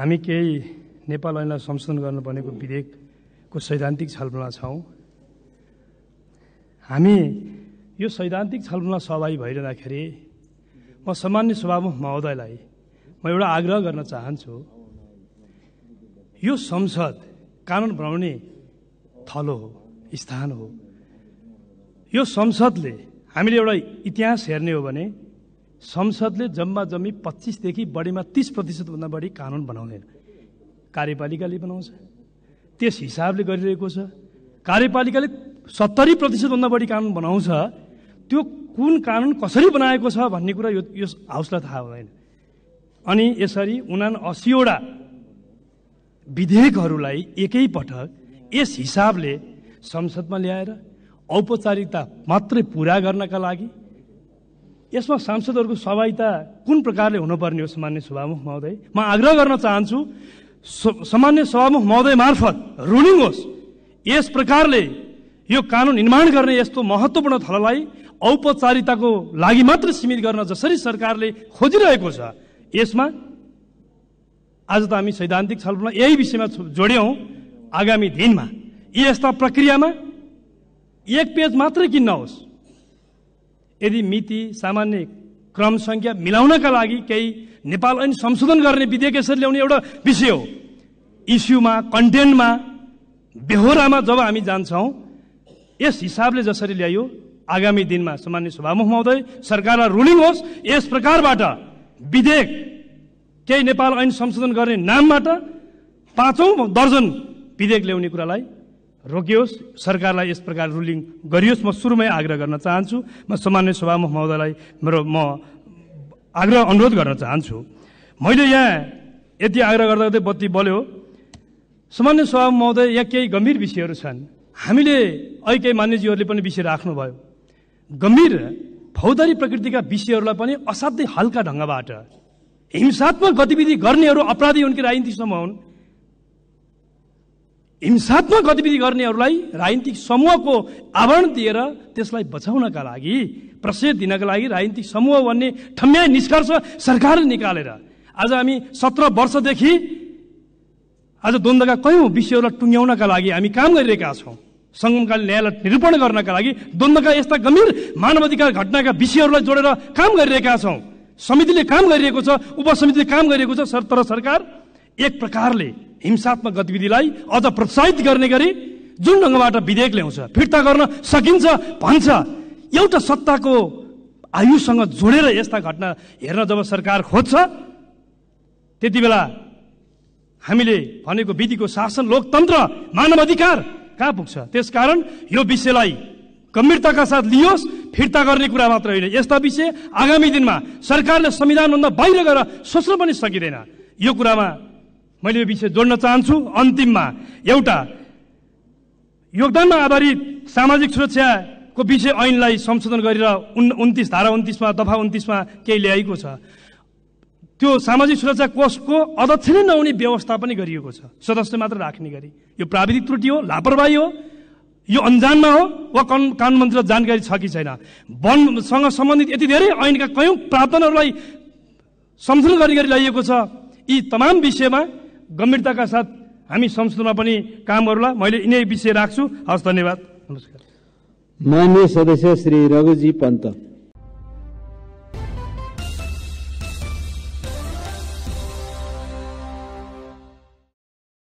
हामी केही नेपाल ऐनलाई संशोधन भनेको विधेयकको सैद्धान्तिक छलफलमा छौँ हामी यो सैद्धान्तिक छलफलमा सहभागी भइरहँदाखेरि म सामान्य सभामुख महोदयलाई म एउटा आग्रह गर्न चाहन्छु यो संसद कानुन बनाउने थलो हो स्थान हो यो संसदले हामीले एउटा इतिहास हेर्ने हो भने संसदले जम्मा जम्मी पच्चिसदेखि बढीमा तिस प्रतिशतभन्दा बढी कानुन बनाउँदैन कार्यपालिकाले बनाउँछ त्यस हिसाबले गरिरहेको छ कार्यपालिकाले सत्तरी प्रतिशतभन्दा बढी कानुन बनाउँछ त्यो कुन कानुन कसरी बनाएको छ भन्ने कुरा यो यस हाउसलाई थाहा हुँदैन अनि यसरी उना असीवटा विधेयकहरूलाई एकैपटक यस हिसाबले संसदमा ल्याएर औपचारिकता मात्रै पुरा गर्नका लागि यसमा सांसदहरूको सहभागिता कुन प्रकारले हुनुपर्ने हो सामान्य सभामुख महोदय म आग्रह गर्न चाहन्छु सामान्य सभामुख महोदय मार्फत रुलिङ होस् यस प्रकारले यो कानुन निर्माण गर्ने यस्तो महत्त्वपूर्ण थललाई औपचारिकताको लागि मात्र सीमित गर्न जसरी सरकारले खोजिरहेको छ यसमा आज त हामी सैद्धान्तिक छलफलमा यही विषयमा जोड्यौँ आगामी दिनमा यी यस्ता प्रक्रियामा एक पेज मात्रै किन्न होस् यदि मिति सामान्य क्रम सङ्ख्या मिलाउनका लागि केही नेपाल ऐन संशोधन गर्ने विधेयक यसरी ल्याउने एउटा विषय हो इस्युमा कन्टेन्टमा बेहोरामा जब हामी जान्छौँ यस हिसाबले जसरी ल्यायो आगामी दिनमा सामान्य सभामुख महोदय सरकारलाई रुलिङ होस् यस प्रकारबाट विधेयक केही नेपाल ऐन संशोधन गर्ने नामबाट पाँचौँ दर्जन विधेयक ल्याउने कुरालाई रोकियोस् सरकारलाई यस प्रकार रुलिङ गरियोस् म सुरुमै आग्रह गर्न चाहन्छु म सामान्य सभामुख महोदयलाई मेरो म आग्रह अनुरोध गर्न चाहन्छु मैले यहाँ यति आग्रह गर्दा गर्दै बत्ती बल्यो सामान्य सभा महोदय यहाँ केही गम्भीर विषयहरू छन् हामीले अहिले केही मान्यजीहरूले पनि विषय राख्नुभयो गम्भीर फौदारी प्रकृतिका विषयहरूलाई पनि असाध्यै हल्का ढङ्गबाट हिंसात्मक गतिविधि गर्नेहरू अपराधी हुन् कि राजनीतिसम्म हुन् हिंसात्मक गतिविधि गर्नेहरूलाई राजनीतिक समूहको आवरण दिएर त्यसलाई बचाउनका लागि प्रशय दिनका लागि राजनीतिक समूह भन्ने ठम्या निष्कर्ष सरकारले निकालेर आज हामी सत्र वर्षदेखि आज द्वन्द्वका कयौँ विषयहरूलाई टुङ्ग्याउनका लागि हामी काम गरिरहेका छौँ सङ्गमकालीन न्यायलाई निरूपण गर्नका लागि द्वन्द्वका यस्ता गम्भीर मानवाधिकार घटनाका विषयहरूलाई जोडेर काम गरिरहेका छौँ समितिले काम गरिरहेको छ उपसमितिले काम गरिरहेको छ तर सरकार एक प्रकारले हिंसात्मक गतिविधिलाई अझ प्रोत्साहित गर्ने गरी जुन ढङ्गबाट विधेयक ल्याउँछ फिर्ता गर्न सकिन्छ भन्छ एउटा सत्ताको आयुसँग जोडेर यस्ता घटना हेर्न जब सरकार खोज्छ त्यति बेला हामीले भनेको विधिको शासन लोकतन्त्र मानव अधिकार कहाँ पुग्छ त्यसकारण यो विषयलाई गम्भीरताका साथ लियोस् फिर्ता गर्ने कुरा मात्र होइन यस्ता विषय आगामी दिनमा सरकारले संविधानभन्दा बाहिर गएर सोच्न पनि सकिँदैन यो कुरामा मैले यो विषय जोड्न चाहन्छु अन्तिममा एउटा योगदानमा आधारित सामाजिक सुरक्षाको विषय ऐनलाई संशोधन गरेर उन् उन्तिस धारा उन्तिसमा दफा उन्तिसमा केही ल्याएको छ त्यो सामाजिक सुरक्षा कोषको अध्यक्ष नै नहुने व्यवस्था पनि गरिएको छ सदस्य मात्र राख्ने गरी यो प्राविधिक त्रुटि हो लापरवाही हो यो अन्जानमा हो वा कानुन कानुन जानकारी छ कि छैन वनसँग सम्बन्धित यति धेरै ऐनका कयौँ प्रावधानहरूलाई संशोधन गर्ने गरी ल्याइएको छ यी तमाम विषयमा गम्भीरताका साथ हामी संसदमा पनि काम मैले यिनै विषय राख्छु हस् धन्यवाद नमस्कार मान्य सदस्य श्री रघुजी पन्त